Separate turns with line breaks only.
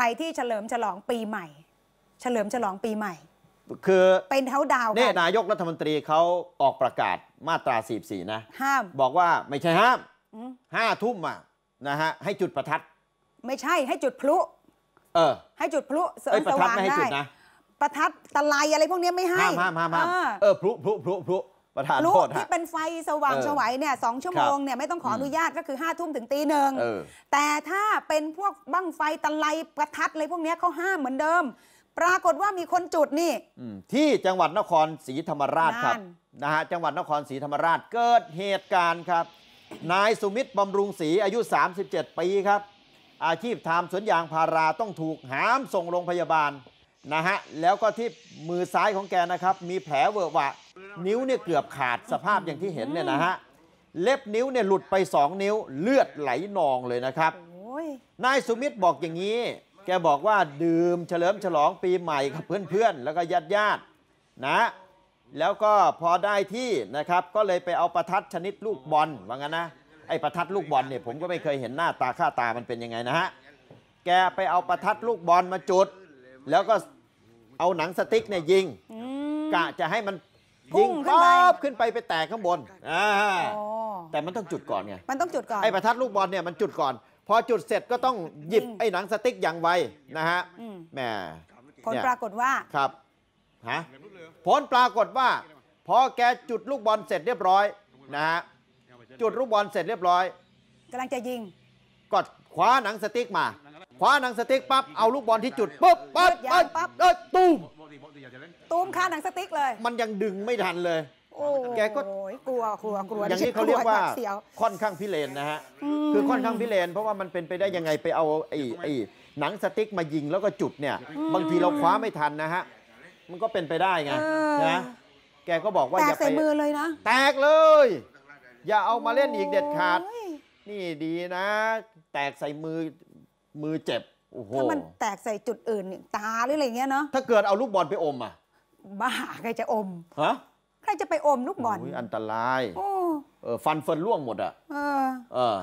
รที่เฉลิมฉลองปีใหม่ เฉลิมฉลองปีใหม่
คือเป็นเท้าดาวเนี่ยนายกรัฐมนตรีเขาออกประกาศมาตราสีี่นะห้ามบอกว่าไม่ใช่ห้ามห้าทุ่มอ่ะนะฮะให้จุดประทัดไม่ใช่ให้จุดพลุ เออ
ให้จุดพลุเสริมสว่างไให้ด้จุดนะประทัดตะไลอะไรพวกนี้ไม่ให้ห้ามห้ามห้ามห้ามเ
ออพลุพลุพลุพลุประธานลูกที่เป็
นไฟสว่างสวัยเนี่ยสองชั่วโมงเนี่ยไม่ต้องขออนุญาตก็คือห้าทุ่มถึงตีหนึ่งแต่ถ้าเป็นพวกบั้งไฟตะไลประทัดอะไรพวกนี้เขาห้ามเหมือนเดิม ปรากฏว่ามีคนจุดนี่
ที่จังหวัดนครศรีธรรมราชครับนะฮะจังหวัดนครศรีธรรมราชเกิดเหตุการณ์ครับ นายสุมิตรบำรุงศรีอายุ 37 ปีครับ อาชีพทำสวนยางพาราต้องถูกหามส่งโรงพยาบาลนะฮะแล้วก็ที่มือซ้ายของแกนะครับมีแผลเวอะหวะนิ้วเนี่ยเกือบขาดสภาพอย่างที่เห็นเนี่ยนะฮะเล็บนิ้วเนี่ยหลุดไปสองนิ้วเลือดไหลนองเลยนะครับนายสุมิตรบอกอย่างนี้ แกบอกว่าดื่มเฉลิมฉลองปีใหม่กับเพื่อนๆแล้วก็ญาติญาตินะแล้วก็พอได้ที่นะครับก็เลยไปเอาประทัดชนิดลูกบอลว่างั้นนะไอ้ประทัดลูกบอลเนี่ยผมก็ไม่เคยเห็นหน้าตาค่าตามันเป็นยังไงนะฮะแกไปเอาประทัดลูกบอลมาจุด แล้วก็เอาหนังสติ๊กเนี่ยยิงกะจะให้มันยิงป๊ไบขึ้นไปไปแตกข้างบน อ่าแต่มันต้องจุดก่อนไงมัน
ต้องจุดก่อนไอ้ประท
ัดลูกบอลเนี่ยมันจุดก่อน พอจุดเสร็จก็ต้องหยิบไอ้หนังสติ๊กอย่างไวนะฮะแหมผลปรากฏว่าครับฮะผลปรากฏว่า พอแกจุดลูกบอลเสร็จเรียบร้อย นะฮะจุดลูกบอลเสร็จเรียบร้อยกำลังจะยิงกดคว้าหนังสติ๊กมาคว้าหนังสติ๊กปั๊บ เอาลูกบอลที่จุดปุ๊บปั๊บปั๊บปั๊บเอ้ตุ้มตูมคาหนังสติ๊กเลย มันยังดึงไม่ทันเลย
แกก็ กลัวกลัวกลัวอย่างนี้เขาเรียกว่า
ค่อนข้างพิเรนนะฮะ คือค่อนข้างพิเรนเพราะว่ามันเป็นไปได้ยังไงไปเอาไอ้ไอ้หนังสติ๊กมายิงแล้วก็จุดเนี่ย บางทีเราคว้าไม่ทันนะฮะมันก็เป็นไปได้ไงนะแกก็บอกว่าอย่าไปใส่มือเลยนะแตกเลย อย่าเอามาเล่นอีก เด็ดขาดนี่ดีนะ แตกใส่มือมือเจ็บ โอ้โห ถ้ามัน
แตกใส่จุดอื่นตาหรืออะไรเงี้ยเนาะ
ถ้าเกิดเอาลูกบอลไปอมอ่ะ
บ้าใครจะอม ฮะ ใครจะไปอมลูกบอล
อันตราย เออ ฟันเฟินร่วงหมดอ่ะ เออเออ